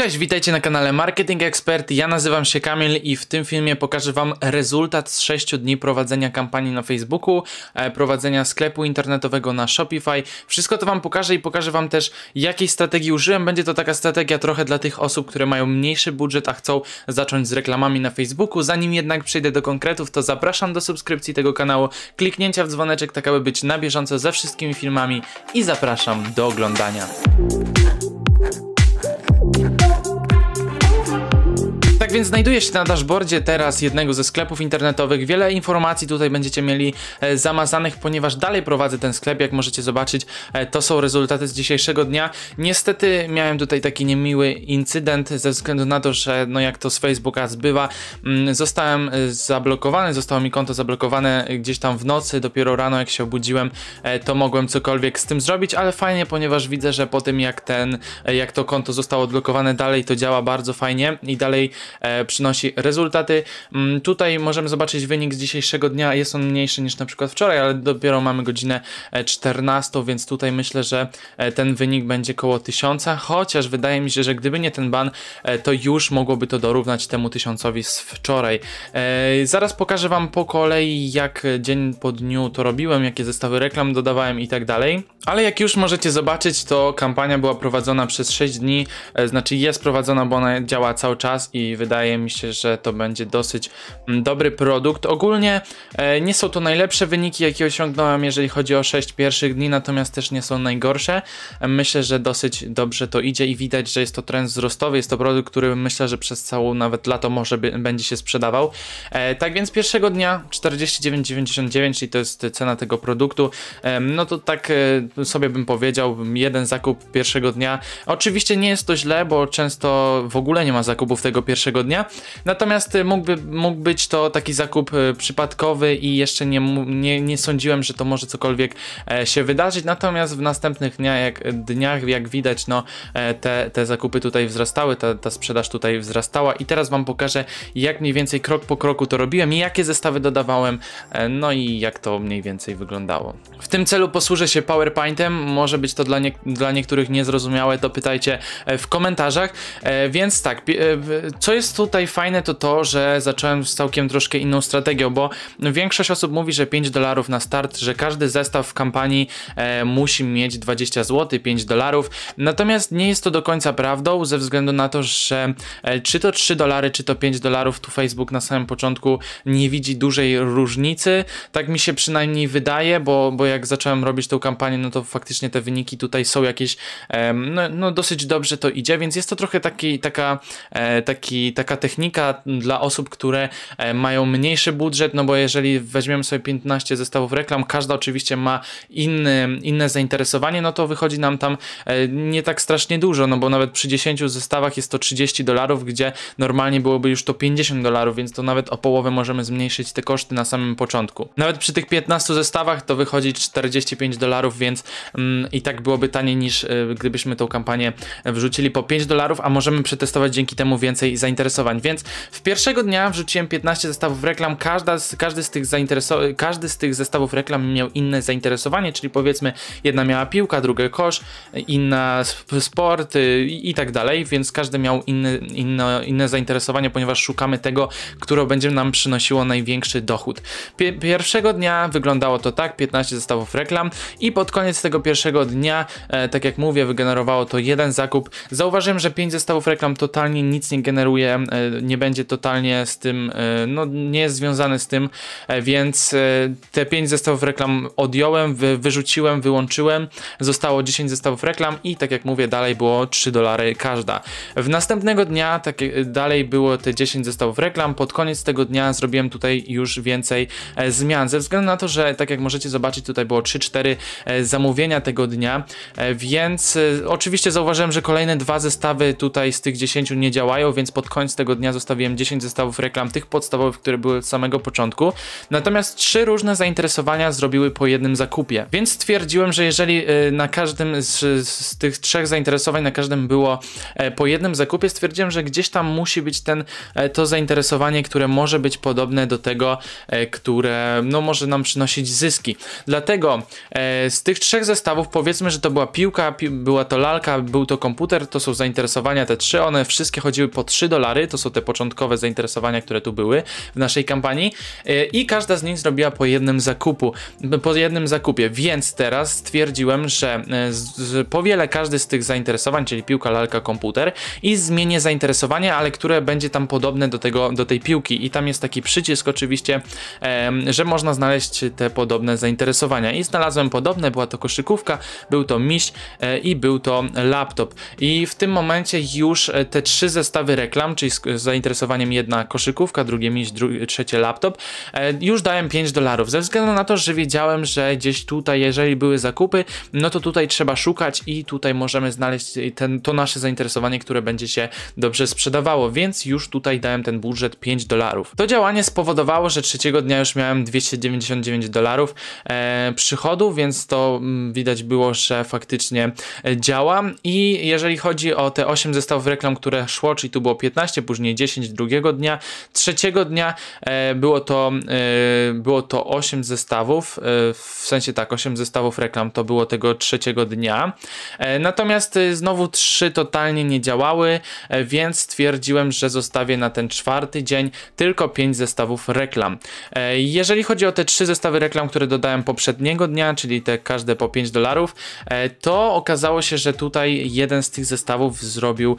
Cześć, witajcie na kanale Marketing Expert. Ja nazywam się Kamil i w tym filmie pokażę Wam rezultat z 6 dni prowadzenia kampanii na Facebooku, e, prowadzenia sklepu internetowego na Shopify. Wszystko to Wam pokażę i pokażę Wam też, jakiej strategii użyłem. Będzie to taka strategia trochę dla tych osób, które mają mniejszy budżet, a chcą zacząć z reklamami na Facebooku. Zanim jednak przejdę do konkretów, to zapraszam do subskrypcji tego kanału, kliknięcia w dzwoneczek, tak aby być na bieżąco ze wszystkimi filmami i zapraszam do oglądania. Tak więc znajduje się na dashboardzie teraz jednego ze sklepów internetowych. Wiele informacji tutaj będziecie mieli e, zamazanych, ponieważ dalej prowadzę ten sklep, jak możecie zobaczyć. E, to są rezultaty z dzisiejszego dnia. Niestety miałem tutaj taki niemiły incydent ze względu na to, że no jak to z Facebooka zbywa, mm, zostałem e, zablokowany, zostało mi konto zablokowane gdzieś tam w nocy, dopiero rano jak się obudziłem, to mogłem cokolwiek z tym zrobić, ale fajnie, ponieważ widzę, że po tym jak ten, jak to konto zostało odblokowane dalej, to działa bardzo fajnie i dalej E, przynosi rezultaty. Mm, tutaj możemy zobaczyć wynik z dzisiejszego dnia. Jest on mniejszy niż na przykład wczoraj, ale dopiero mamy godzinę 14, e, więc tutaj myślę, że e, ten wynik będzie koło 1000, chociaż wydaje mi się, że gdyby nie ten ban, to już mogłoby to dorównać temu 1000 z wczoraj. Zaraz pokażę Wam po kolei, jak dzień po dniu to robiłem, jakie zestawy reklam dodawałem i tak dalej. Ale jak już możecie zobaczyć, to kampania była prowadzona przez 6 dni, znaczy jest prowadzona, bo ona działa cały czas i wydaje wydaje mi się, że to będzie dosyć mm, dobry produkt. Ogólnie e, nie są to najlepsze wyniki, jakie osiągnąłem, jeżeli chodzi o 6 pierwszych dni, natomiast też nie są najgorsze. E, myślę, że dosyć dobrze to idzie i widać, że jest to trend wzrostowy, jest to produkt, który myślę, że przez całą nawet lato może by, będzie się sprzedawał. E, tak więc pierwszego dnia 49,99, czyli to jest cena tego produktu. no to tak sobie bym powiedział, jeden zakup pierwszego dnia. Oczywiście nie jest to źle, bo często w ogóle nie ma zakupów tego pierwszego tygodnia. Natomiast y, mógłby, mógł być to taki zakup y, przypadkowy i jeszcze nie, nie, nie sądziłem, że to może cokolwiek e, się wydarzyć. Natomiast w następnych dniach, jak, dniach, jak widać, no, e, te, te zakupy tutaj wzrastały, ta, ta sprzedaż tutaj wzrastała i teraz Wam pokażę, jak mniej więcej krok po kroku to robiłem i jakie zestawy dodawałem, e, no i jak to mniej więcej wyglądało. W tym celu posłużę się PowerPointem, może być to dla, nie, dla niektórych niezrozumiałe, to pytajcie w komentarzach. Więc tak, co jest jest tutaj fajne to to, że zacząłem z całkiem troszkę inną strategią, bo większość osób mówi, że 5 dolarów na start, że każdy zestaw w kampanii e, musi mieć 20 zł, 5 dolarów. Natomiast nie jest to do końca prawdą, ze względu na to, że e, czy to 3 dolary, czy to 5 dolarów, tu Facebook na samym początku nie widzi dużej różnicy. Tak mi się przynajmniej wydaje, bo, bo jak zacząłem robić tą kampanię, no to faktycznie te wyniki tutaj są jakieś, e, no, no, dosyć dobrze to idzie, więc jest to trochę taki, taka, e, taki, taka technika dla osób, które e, mają mniejszy budżet, no bo jeżeli weźmiemy sobie 15 zestawów reklam, każda oczywiście ma inny, inne zainteresowanie, no to wychodzi nam tam e, nie tak strasznie dużo, no bo nawet przy 10 zestawach jest to 30 dolarów, gdzie normalnie byłoby już to 50 dolarów, więc to nawet o połowę możemy zmniejszyć te koszty na samym początku. Nawet przy tych 15 zestawach to wychodzi 45 dolarów, więc mm, i tak byłoby taniej niż y, gdybyśmy tą kampanię wrzucili po 5 dolarów, a możemy przetestować dzięki temu więcej zainteresowania zainteresowań, więc w pierwszego dnia wrzuciłem 15 zestawów reklam, każda z, każdy, z tych każdy z tych zestawów reklam miał inne zainteresowanie, czyli powiedzmy jedna miała piłka, druga kosz, inna sport y, i, i tak dalej, więc każdy miał inny, inno, inne zainteresowanie, ponieważ szukamy tego, które będzie nam przynosiło największy dochód. pierwszego dnia wyglądało to tak, 15 zestawów reklam i pod koniec tego pierwszego dnia, e, tak jak mówię, wygenerowało to jeden zakup. Zauważyłem, że 5 zestawów reklam totalnie nic nie generuje E, nie będzie totalnie z tym, e, no nie jest związany z tym, e, więc te 5 zestawów reklam odjąłem, wyrzuciłem, wyłączyłem, zostało 10 zestawów reklam i tak jak mówię, dalej było 3 dolary każda. W następnego dnia tak, dalej było te 10 zestawów reklam, pod koniec tego dnia zrobiłem tutaj już więcej zmian, ze względu na to, że tak jak możecie zobaczyć, tutaj było 3-4 zamówienia tego dnia, więc oczywiście zauważyłem, że kolejne dwa zestawy tutaj z tych 10 nie działają, więc pod koniec koniec tego dnia zostawiłem 10 zestawów reklam, tych podstawowych, które były od samego początku. Natomiast trzy różne zainteresowania zrobiły po jednym zakupie. Więc stwierdziłem, że jeżeli e, na każdym z, z tych trzech zainteresowań, na każdym było e, po jednym zakupie, stwierdziłem, że gdzieś tam musi być ten, e, to zainteresowanie, które może być podobne do tego, które no, może nam przynosić zyski. Dlatego z tych trzech zestawów powiedzmy, że to była piłka, pi była to lalka, był to komputer, to są zainteresowania te trzy, one wszystkie chodziły po 3 dolary to są te początkowe zainteresowania, które tu były w naszej kampanii e, i każda z nich zrobiła po jednym zakupu, po jednym zakupie, więc teraz stwierdziłem, że e, powielę każdy z tych zainteresowań, czyli piłka, lalka, komputer i zmienię zainteresowanie, ale które będzie tam podobne do, tego, do tej piłki i tam jest taki przycisk oczywiście, że można znaleźć te podobne zainteresowania i znalazłem podobne, była to koszykówka, był to miś e, i był to laptop i w tym momencie już te trzy zestawy reklam, raczej z, zainteresowaniem jedna koszykówka, drugie miś, trzecie laptop. E, już dałem 5 dolarów, ze względu na to, że wiedziałem, że gdzieś tutaj, jeżeli były zakupy, no to tutaj trzeba szukać i tutaj możemy znaleźć ten, to nasze zainteresowanie, które będzie się dobrze sprzedawało, więc już tutaj dałem ten budżet 5 dolarów. To działanie spowodowało, że trzeciego dnia już miałem 299 dolarów e, przychodu, więc to mm, widać było, że faktycznie e, działa i jeżeli chodzi o te 8 zestawów reklam, które szło, czyli tu było 15, 15, później 10 drugiego dnia. Trzeciego dnia e, było, to, e, było to 8 zestawów, e, w sensie tak, 8 zestawów reklam to było tego trzeciego dnia. natomiast znowu trzy totalnie nie działały, więc stwierdziłem, że zostawię na ten czwarty dzień tylko 5 zestawów reklam. jeżeli chodzi o te trzy zestawy reklam, które dodałem poprzedniego dnia, czyli te każde po 5 dolarów, to okazało się, że tutaj jeden z tych zestawów zrobił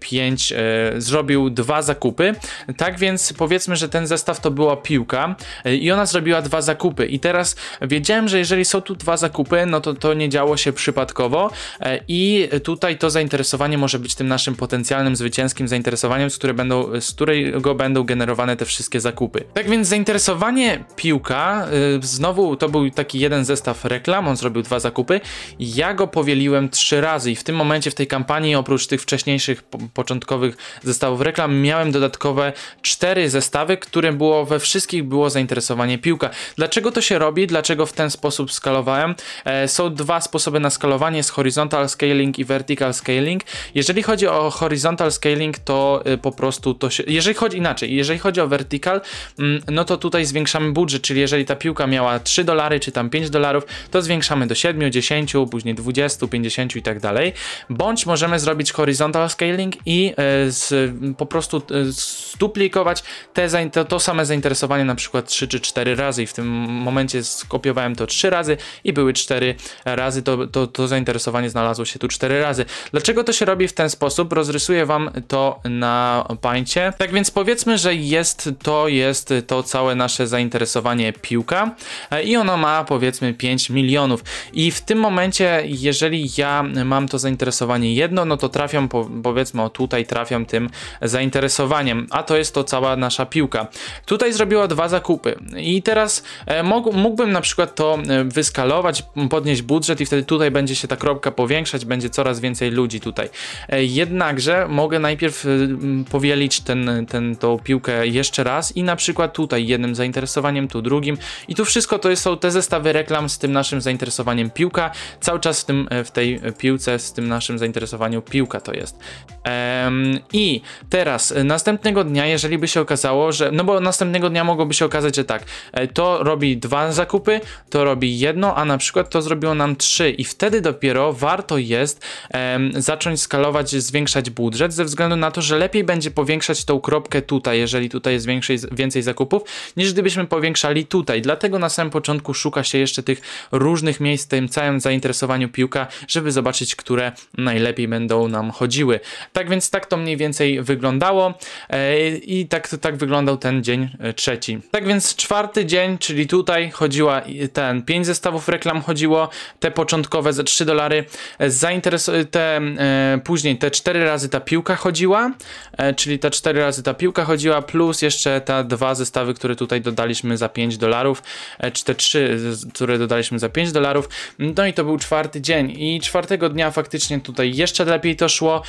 5, zrobił zrobił dwa zakupy. Tak więc powiedzmy, że ten zestaw to była piłka e, i ona zrobiła dwa zakupy. I teraz wiedziałem, że jeżeli są tu dwa zakupy, no to to nie działo się przypadkowo e, i tutaj to zainteresowanie może być tym naszym potencjalnym zwycięskim zainteresowaniem, z, które będą, z którego będą generowane te wszystkie zakupy. Tak więc zainteresowanie piłka, e, znowu to był taki jeden zestaw reklam, on zrobił dwa zakupy. Ja go powieliłem trzy razy i w tym momencie w tej kampanii oprócz tych wcześniejszych początkowych zestawów reklam miałem dodatkowe cztery zestawy, które było we wszystkich było zainteresowanie piłka. Dlaczego to się robi? Dlaczego w ten sposób skalowałem? E, są dwa sposoby na skalowanie, z horizontal scaling i vertical scaling. Jeżeli chodzi o horizontal scaling, to y, po prostu to się... Jeżeli chodzi inaczej, jeżeli chodzi o vertical, mm, no to tutaj zwiększamy budżet, czyli jeżeli ta piłka miała 3 dolary czy tam 5 dolarów, to zwiększamy do 7, 10, później 20, 50 i tak dalej. Bądź możemy zrobić horizontal scaling i y, z, po prostu e, stuplikować te, to, to same zainteresowanie na przykład 3 czy 4 razy i w tym momencie skopiowałem to 3 razy i były 4 razy, to, to, to zainteresowanie znalazło się tu 4 razy. Dlaczego to się robi w ten sposób? Rozrysuję Wam to na pańcie. Tak więc powiedzmy, że jest to, jest to całe nasze zainteresowanie piłka e, i ono ma powiedzmy 5 milionów i w tym momencie, jeżeli ja mam to zainteresowanie jedno, no to trafiam po, powiedzmy o tutaj, trafiam tym zainteresowaniem, a to jest to cała nasza piłka. Tutaj zrobiła dwa zakupy i teraz e, mógłbym na przykład to e, wyskalować, podnieść budżet i wtedy tutaj będzie się ta kropka powiększać, będzie coraz więcej ludzi tutaj. E, jednakże mogę najpierw powielić ten, ten, tą piłkę jeszcze raz i na przykład tutaj jednym zainteresowaniem, tu drugim i tu wszystko to są te zestawy reklam z tym naszym zainteresowaniem piłka, cały czas w, tym, w tej piłce, z tym naszym zainteresowaniem piłka to jest. I teraz, e, następnego dnia, jeżeli by się okazało, że. No bo następnego dnia mogłoby się okazać, że tak, e, to robi dwa zakupy, to robi jedno, a na przykład to zrobiło nam trzy, i wtedy dopiero warto jest zacząć skalować, zwiększać budżet, ze względu na to, że lepiej będzie powiększać tą kropkę tutaj, jeżeli tutaj jest większej, więcej zakupów, niż gdybyśmy powiększali tutaj. Dlatego na samym początku szuka się jeszcze tych różnych miejsc w tym całym zainteresowaniu piłka, żeby zobaczyć, które najlepiej będą nam chodziły. Tak więc tak to mniej więcej wyglądało e, i tak, tak wyglądał ten dzień e, trzeci. Tak więc czwarty dzień, czyli tutaj chodziła ten 5 zestawów reklam chodziło, te początkowe za 3 dolary, e, te, później te 4 razy ta piłka chodziła, czyli ta 4 razy ta piłka chodziła, plus jeszcze te dwa zestawy, które tutaj dodaliśmy za 5 dolarów, czy te 3, które dodaliśmy za 5 dolarów, no i to był czwarty dzień i czwartego dnia faktycznie tutaj jeszcze lepiej to szło,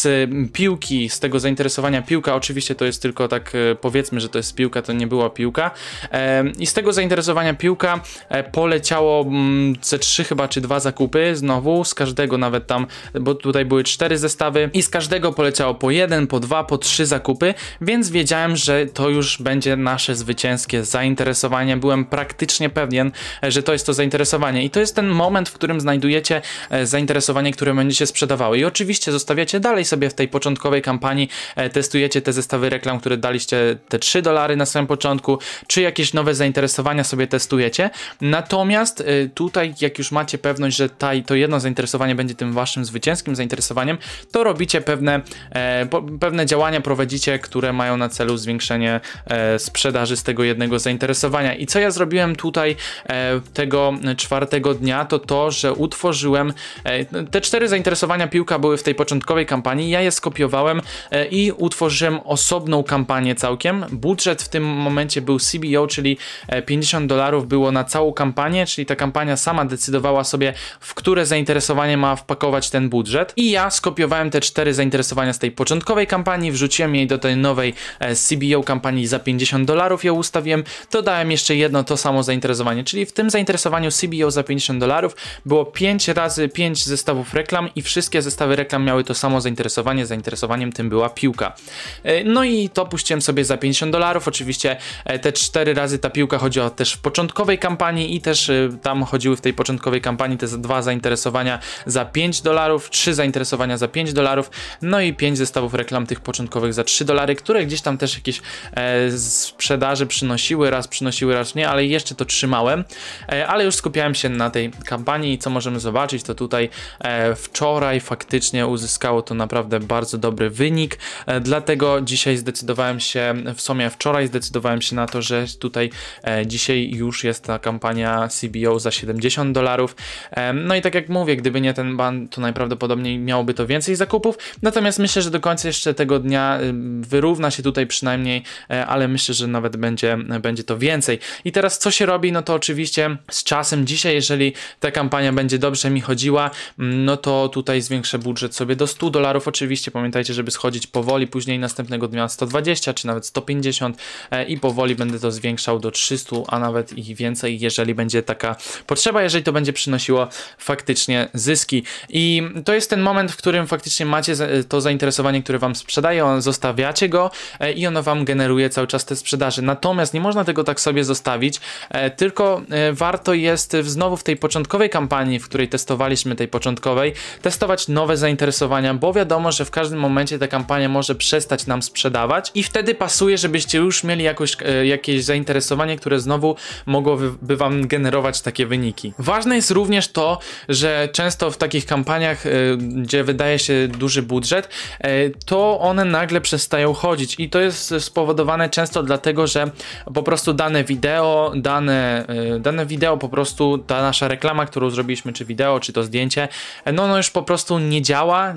z mm, piłki, z tego zainteresowania piłka, oczywiście to jest tylko tak e, powiedzmy, że to jest piłka, to nie była piłka. E, I z tego zainteresowania piłka e, poleciało mm, ze trzy chyba czy dwa zakupy znowu, z każdego nawet tam, bo tutaj były cztery zestawy i z każdego poleciało po jeden, po dwa, po trzy zakupy, więc wiedziałem, że to już będzie nasze zwycięskie zainteresowanie. Byłem praktycznie pewien, że to jest to zainteresowanie i to jest ten moment, w którym znajdujecie zainteresowanie, które będziecie sprzedawały i oczywiście zostawiacie dalej sobie w tej początkowej kampanii e, testujecie te zestawy reklam, które daliście te 3 dolary na samym początku, czy jakieś nowe zainteresowania sobie testujecie. Natomiast e, tutaj, jak już macie pewność, że ta, to jedno zainteresowanie będzie tym waszym zwycięskim zainteresowaniem, to robicie pewne, e, pewne działania, prowadzicie, które mają na celu zwiększenie sprzedaży z tego jednego zainteresowania. I co ja zrobiłem tutaj tego czwartego dnia, to to, że utworzyłem te cztery zainteresowania piłka były w tej początkowej kampanii kampanii. Ja je skopiowałem e, i utworzyłem osobną kampanię całkiem. Budżet w tym momencie był CBO, czyli 50 e, dolarów było na całą kampanię, czyli ta kampania sama decydowała sobie, w które zainteresowanie ma wpakować ten budżet. I ja skopiowałem te cztery zainteresowania z tej początkowej kampanii, wrzuciłem jej do tej nowej e, CBO kampanii za 50 dolarów, ją ustawiłem, dodałem jeszcze jedno to samo zainteresowanie, czyli w tym zainteresowaniu CBO za 50 dolarów było 5 razy 5 zestawów reklam i wszystkie zestawy reklam miały to samo zainteresowanie zainteresowanie. Zainteresowaniem tym była piłka. E, no i to puściłem sobie za 50 dolarów. Oczywiście e, te cztery razy ta piłka chodziła też w początkowej kampanii i też e, tam chodziły w tej początkowej kampanii te dwa zainteresowania za 5 dolarów, trzy zainteresowania za 5 dolarów, no i pięć zestawów reklam tych początkowych za 3 dolary, które gdzieś tam też jakieś sprzedaży przynosiły, raz przynosiły, raz nie, ale jeszcze to trzymałem, ale już skupiałem się na tej kampanii i co możemy zobaczyć, to tutaj wczoraj faktycznie uzyskało to naprawdę naprawdę bardzo dobry wynik, e, dlatego dzisiaj zdecydowałem się, w sumie wczoraj zdecydowałem się na to, że tutaj e, dzisiaj już jest ta kampania CBO za 70 dolarów. E, no i tak jak mówię, gdyby nie ten ban, to najprawdopodobniej miałoby to więcej zakupów, natomiast myślę, że do końca jeszcze tego dnia wyrówna się tutaj przynajmniej, ale myślę, że nawet będzie, będzie to więcej. I teraz co się robi? No to oczywiście z czasem dzisiaj, jeżeli ta kampania będzie dobrze mi chodziła, mm, no to tutaj zwiększę budżet sobie do 100 dolarów Oczywiście pamiętajcie, żeby schodzić powoli, później następnego dnia 120 czy nawet 150 e, i powoli będę to zwiększał do 300, a nawet i więcej, jeżeli będzie taka potrzeba, jeżeli to będzie przynosiło faktycznie zyski. I to jest ten moment, w którym faktycznie macie to zainteresowanie, które wam sprzedaje, zostawiacie go e, i ono wam generuje cały czas te sprzedaży. Natomiast nie można tego tak sobie zostawić, e, tylko warto jest znowu w tej początkowej kampanii, w której testowaliśmy, tej początkowej, testować nowe zainteresowania, bo wiadomo, wiadomo, że w każdym momencie ta kampania może przestać nam sprzedawać i wtedy pasuje, żebyście już mieli jakoś, e, jakieś zainteresowanie, które znowu mogłoby wam generować takie wyniki. Ważne jest również to, że często w takich kampaniach, e, gdzie wydaje się duży budżet, e, to one nagle przestają chodzić i to jest spowodowane często dlatego, że po prostu dane wideo, dane, dane wideo, po prostu ta nasza reklama, którą zrobiliśmy, czy wideo, czy to zdjęcie, no, no już po prostu nie działa,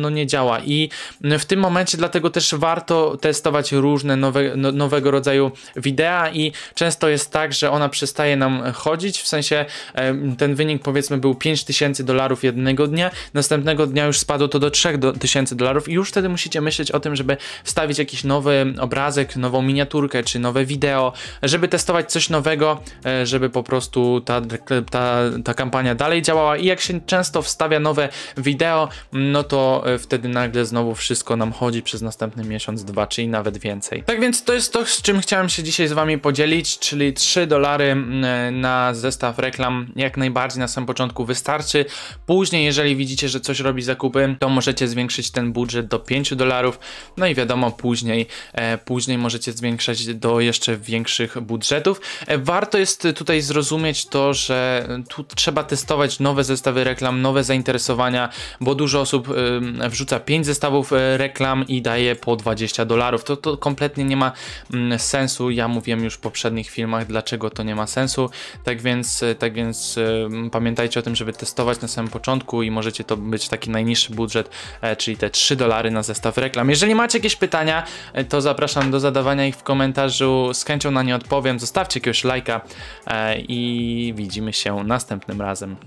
no nie działa. I w tym momencie dlatego też warto testować różne nowe, no, nowego rodzaju wideo i często jest tak, że ona przestaje nam chodzić, w sensie ten wynik powiedzmy był 5000 dolarów jednego dnia, następnego dnia już spadło to do 3000 dolarów i już wtedy musicie myśleć o tym, żeby wstawić jakiś nowy obrazek, nową miniaturkę czy nowe wideo, żeby testować coś nowego, e, żeby po prostu ta, ta, ta kampania dalej działała i jak się często wstawia nowe wideo, no to E, wtedy nagle znowu wszystko nam chodzi przez następny miesiąc, dwa, czy i nawet więcej. Tak więc to jest to, z czym chciałem się dzisiaj z wami podzielić, czyli 3 dolary na zestaw reklam jak najbardziej na samym początku wystarczy. Później, jeżeli widzicie, że coś robi zakupy, to możecie zwiększyć ten budżet do 5 dolarów. No i wiadomo, później, e, później możecie zwiększać do jeszcze większych budżetów. E, warto jest tutaj zrozumieć to, że tu trzeba testować nowe zestawy reklam, nowe zainteresowania, bo dużo osób wrzuca 5 zestawów e, reklam i daje po 20 dolarów. To, to kompletnie nie ma mm, sensu. Ja mówiłem już w poprzednich filmach, dlaczego to nie ma sensu. Tak więc, e, tak więc e, pamiętajcie o tym, żeby testować na samym początku i możecie to być taki najniższy budżet, czyli te 3 dolary na zestaw reklam. Jeżeli macie jakieś pytania, to zapraszam do zadawania ich w komentarzu. Z chęcią na nie odpowiem. Zostawcie jakiegoś lajka i widzimy się następnym razem.